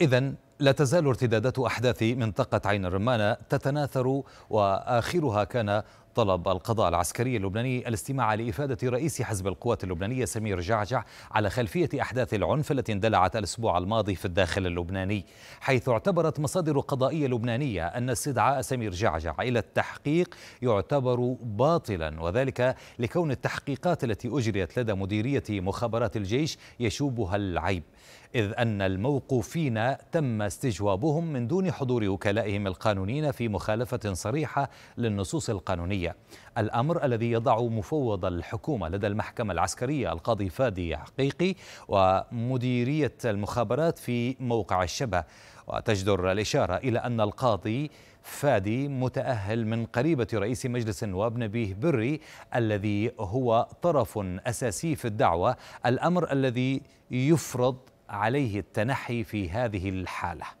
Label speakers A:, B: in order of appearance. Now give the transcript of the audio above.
A: إذا لا تزال ارتدادات أحداث منطقة عين الرمانة تتناثر وآخرها كان طلب القضاء العسكري اللبناني الاستماع لإفادة رئيس حزب القوات اللبنانية سمير جعجع على خلفية أحداث العنف التي اندلعت الأسبوع الماضي في الداخل اللبناني حيث اعتبرت مصادر قضائية لبنانية أن استدعاء سمير جعجع إلى التحقيق يعتبر باطلا وذلك لكون التحقيقات التي أجريت لدى مديرية مخابرات الجيش يشوبها العيب إذ أن الموقوفين تم استجوابهم من دون حضور وكلائهم القانونيين في مخالفة صريحة للنصوص القانونية الأمر الذي يضع مفوض الحكومة لدى المحكمة العسكرية القاضي فادي حقيقي ومديرية المخابرات في موقع الشبه وتجدر الإشارة إلى أن القاضي فادي متأهل من قريبة رئيس مجلس النواب نبيه بري الذي هو طرف أساسي في الدعوة الأمر الذي يفرض عليه التنحي في هذه الحاله